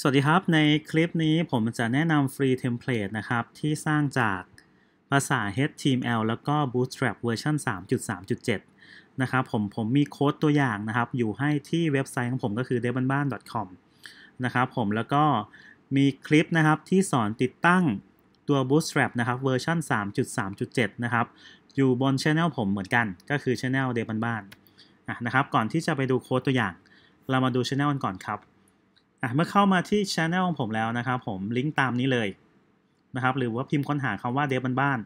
สวัสดีครับในคลิปนี้ผมจะแนะนำฟรีเทมเพลตนะครับ ที่สร้างจากภาษา HTML แล้วก็ Bootstrap เวอร์ชัน3.3.7นะครับผมผมมีโค้ดตัวอย่างนะครับ อยู่ให้ที่เว็บไซต์ของผมก็คือ d e b a n b a n c o m นะครับผมแล้วก็มีคลิปนะครับที่สอนติดตั้งตัว Bootstrap นะครับเวอร์ชัน3.3.7 นะครับ อยู่บนช anel ผมเหมือนกันก็คือช anel d e b a n b a n นะครับก่อนที่จะไปดูโค้ดตัวอย่าง เรามาดูช anel กันก่อนครับอ่ะเมื่อเข้ามาที่ช anel ของผมแล้วนะครับ ผมลิงก์ตามนี้เลยนะครับหรือว่าพิมพ์ค้นหาคำว่าเดบันบ้าน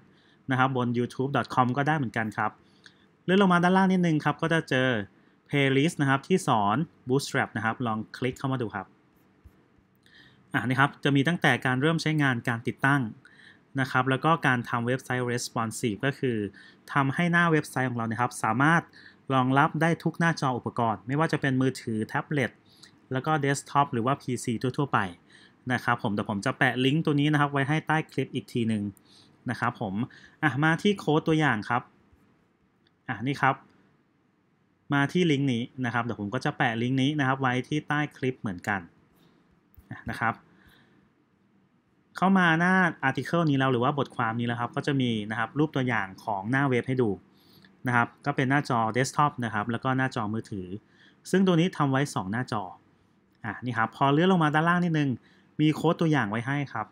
นะครับบน youtube.com ก็ได้เหมือนกันครับเลื่อนลงมาด้านล่างนิดนึงครับก็จะเจอ playlist นะครับที่สอน bootstrap นะครับ ลองคลิกเข้ามาดูครับอ่ะนี่ครับจะมีตั้งแต่การเริ่มใช้งานการติดตั้งนะครับแล้วก็การทำเว็บไซต์ responsive ก็คือทำให้หน้าเว็บไซต์ของเรานะครับ สามารถรองรับได้ทุกหน้าจออุปกรณ์ ไม่ว่าจะเป็นมือถือแท็บเล็ตแล้วก็เดสก์ท็อปหรือว่า PC ทั่วๆไปนะครับผมแต่ผมจะแปะลิงก์ตัวนี้นะครับ ไว้ให้ใต้คลิปอีกทีหนึ่งนะครับ ผมอ่ะมาที่โค้ดตัวอย่างครับอ่ะนี่ครับ มาที่ลิงก์นี้นะครับเดี๋ยวผมก็จะแปะลิงก์นี้นะครับ ไว้ที่ใต้คลิปเหมือนกันนะครับ เข้ามาหน้าอาร์ติเคิลนี้แล้วหรือว่าบทความนี้แล้วครับ ก็จะมีนะครับรูปตัวอย่างของหน้าเว็บให้ดูนะครับ ก็เป็นหน้าจอเดสก์ท็อปนะครับ แล้วก็หน้าจอมือถือ ซึ่งตัวนี้ทำไว้ 2 หน้าจออ่ะนี่ครับ พอเลื่อนลงมาด้านล่างนิดนึงมีโค้ดตัวอย่างไว้ให้ครับ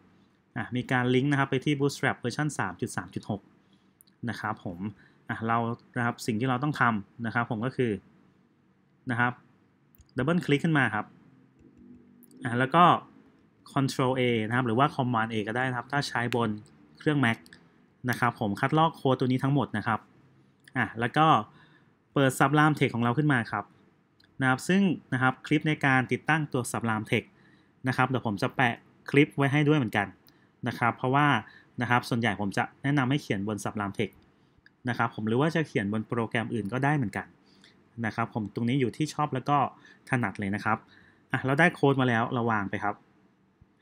อ่ะมีการลิงก์นะครับไปที่ Bootstrap เวอร์ชัน3.3.6 นะครับผมอ่ะเรานะครับสิ่งที่เราต้องทำนะครับผมก็คือ นะครับดับเบิลคลิกขึ้นมาครับอ่ะแล้วก็ Control A นะครับ หรือว่า Command A ก็ได้นะครับ ถ้าใช้บนเครื่อง Mac นะครับผมคัดลอกโค้ดตัวนี้ทั้งหมดนะครับอ่ะแล้วก็เปิดซับลามเทคของเราขึ้นมาครับนะครับซึ่งนะครับคลิปในการติดตั้งตัวสับรามเทคนะครับ เดี๋ยวผมจะแปะคลิปไว้ให้ด้วยเหมือนกันนะครับ เพราะว่านะครับส่วนใหญ่ผมจะแนะนำให้เขียนบนสับรามเทคนะครับ ผมหรือว่าจะเขียนบนโปรแกรมอื่นก็ได้เหมือนกันนะครับ ผมตรงนี้อยู่ที่ชอบแล้วก็ถนัดเลยนะครับอ่ะเราได้โค้ดมาแล้วเราวางไปครับ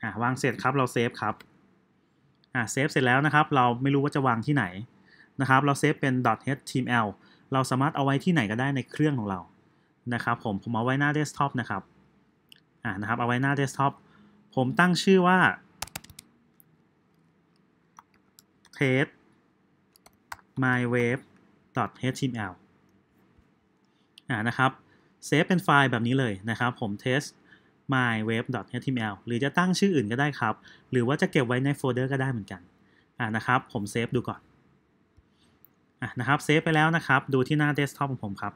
อ่ะวางเสร็จครับเราเซฟครับอ่ะเซฟเสร็จแล้วนะครับเราไม่รู้ว่าจะวางที่ไหนนะครับ เราเซฟเป็น .html เราสามารถเอาไว้ที่ไหนก็ได้ในเครื่องของเรานะครับผมผมเอาไว้หน้าเดสก์ท็อปนะครับอ่านะครับ เอาไว้หน้าเดสก์ท็อปผมตั้งชื่อว่า test mywave html อ่านะครับเซฟเป็นไฟล์แบบนี้เลยนะครับผม test mywave.html หรือจะตั้งชื่ออื่นก็ได้ครับ หรือว่าจะเก็บไว้ในโฟลเดอร์ก็ได้เหมือนกันอ่านะครับผมเซฟดูก่อนอ่านะครับเซฟไปแล้วนะครับ ดูที่หน้าเดสก์ท็อปของผมครับ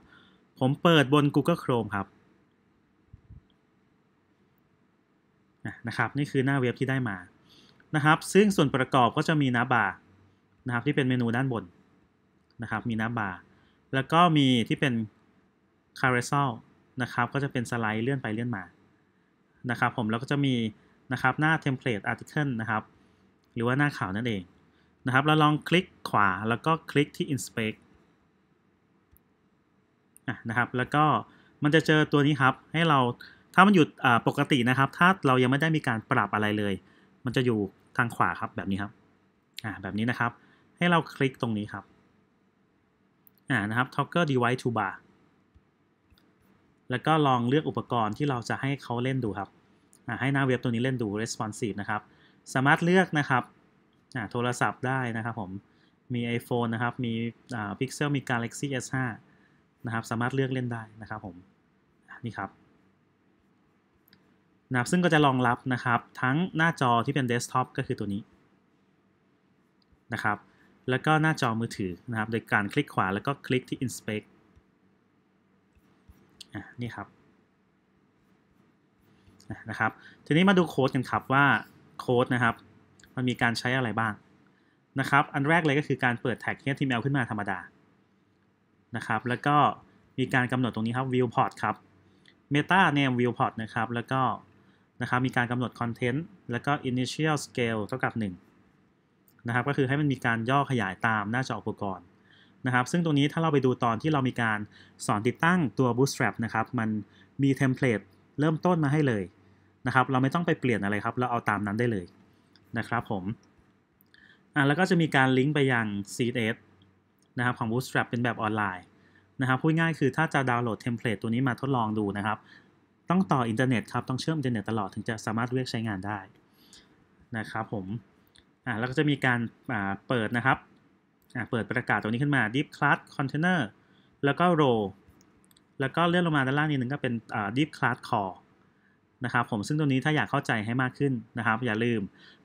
ผมเปิดบน Google Chrome ครับนะครับนี่คือหน้าเว็บที่ได้มานะครับ ซึ่งส่วนประกอบก็จะมีน้าบาร์นะครับที่เป็นเมนูด้านบนนะครับมีน้าบาร์แล้วก็มีที่เป็น c a r เรซอ l นะครับก็จะเป็นสไลด์เลื่อนไปเลื่อนมานะครับผมแล้วก็จะมีนะครับหน้า template article นะครับหรือว่าหน้าข่าวนั่นเองนะครับเราลองคลิกขวาแล้วก็คลิกที่ inspect นะครับแล้วก็มันจะเจอตัวนี้ครับ ให้เราถ้ามันอยู่ปกตินะครับ ถ้าเรายังไม่ได้มีการปรับอะไรเลย มันจะอยู่ทางขวาครับแบบนี้ครับอ่าแบบนี้นะครับ ให้เราคลิกตรงนี้ครับอ่านะครับ toggle device to bar แล้วก็ลองเลือกอุปกรณ์ที่เราจะให้เขาเล่นดูครับอ่าให้หน้าเว็บตัวนี้เล่นดู responsive นะครับ สามารถเลือกนะครับอ่าโทรศัพท์ได้นะครับผม มี iPhone นะครับ มีอ่า Pixel มี Galaxy S5 นะครับสามารถเลือกเล่นได้นะครับผมนี่ครับนะครับซึ่งก็จะรองรับนะครับทั้งหน้าจอที่เป็นเดสก์ท็อปก็คือตัวนี้นะครับแล้วก็หน้าจอมือถือนะครับโดยการคลิกขวาแล้วก็คลิกที่ inspect นี่ครับนะครับทีนี้มาดูโค้ดกันครับว่าโค้ดนะครับ มันมีการใช้อะไรบ้างนะครับอันแรกเลยก็คือการเปิดแท็ก HTML ขึ้นมาธรรมดานะครับแล้วก็มีการกำหนดตรงนี้ครับ viewport ครับ meta name viewport นะครับ แล้วก็นะครับมีการกำหนด content แล้วก็ initial scale เท่ากับ1นะครับก็คือให้มันมีการย่อขยายตามหน้าจออุปกรณ์นะครับซึ่งตรงนี้ถ้าเราไปดูตอนที่เรามีการสอนติดตั้งตัว bootstrap นะครับมันมีเทมเพลตเริ่มต้นมาให้เลยนะครับเราไม่ต้องไปเปลี่ยนอะไรครับ เราเอาตามนั้นได้เลยนะครับผมอ่ะแล้วก็จะมีการลิงก์ไปยัง c s นะครับ ของ Bootstrap เป็นแบบออนไลน์ นะครับ พูดง่ายคือถ้าจะดาวน์โหลดเทมเพลตตัวนี้มาทดลองดูนะครับ ต้องต่ออินเทอร์เน็ตครับ ต้องเชื่อมอินเทอร์เน็ตตลอดถึงจะสามารถเรียกใช้งานได้ นะครับผมอ่าแล้วก็จะมีการอ่าเปิดนะครับอ่าเปิดประกาศตัวนี้ขึ้นมา deep class container แล้วก็ row แล้วก็เลื่อนลงมาด้านล่างนิดนึงก็เป็นอ่า deep class core นะครับผมซึ่งตรงนี้ถ้าอยากเข้าใจให้มากขึ้นนะครับ อย่าลืม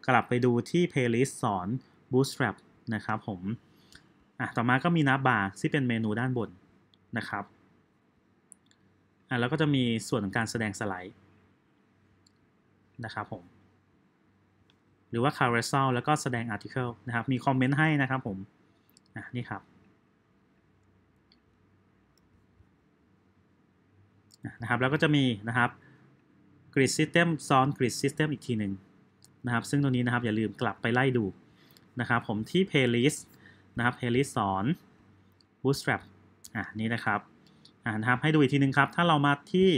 กลับไปดูที่ playlist สอน bootstrap นะครับ ผมอ่ะต่อมาก็มีนับบาร์ที่เป็นเมนูด้านบนนะครับอ่ะแล้วก็จะมีส่วนของการแสดงสไลด์นะครับผมหรือว่า carousel แล้วก็แสดง article นะครับมีคอมเมนต์ให้นะครับผมอ่ะนี่ครับนะครับ แล้วก็จะมีนะครับ grid system ซ้อน grid system อีกทีหนึ่งนะครับซึ่งตรงนี้นะครับอย่าลืมกลับไปไล่ดูนะครับผมที่ playlist นะครับเทลิสสอน Bootstrap อ่ะนี่นะครับ อ่านะครับ ให้ดูอีกทีนึงครับ ถ้าเรามาที่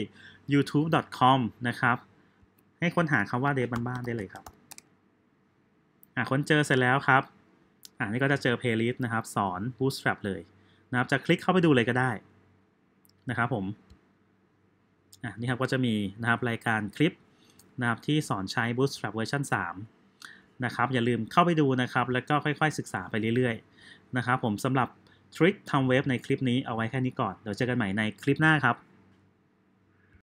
youtube.com นะครับ ให้ค้นหาคำว่าเดนบ้านๆได้เลยครับ อ่ะค้นเจอเสร็จแล้วครับ อ่านี่ก็จะเจอเพลย์ลิสต์นะครับสอน Bootstrap เลยนะครับ จะคลิกเข้าไปดูเลยก็ได้นะครับผม อ่ะนี่ครับ ก็จะมีนะครับรายการคลิปนะครับที่สอนใช้ Bootstrap เวอร์ชัน3นะครับ อย่าลืมเข้าไปดูนะครับ แล้วก็ค่อยๆ ศึกษาไปเรื่อยๆนะครับผมสำหรับทริคทำเว็บในคลิปนี้เอาไว้แค่นี้ก่อนเดี๋ยวเจอกันใหม่ในคลิปหน้าครับ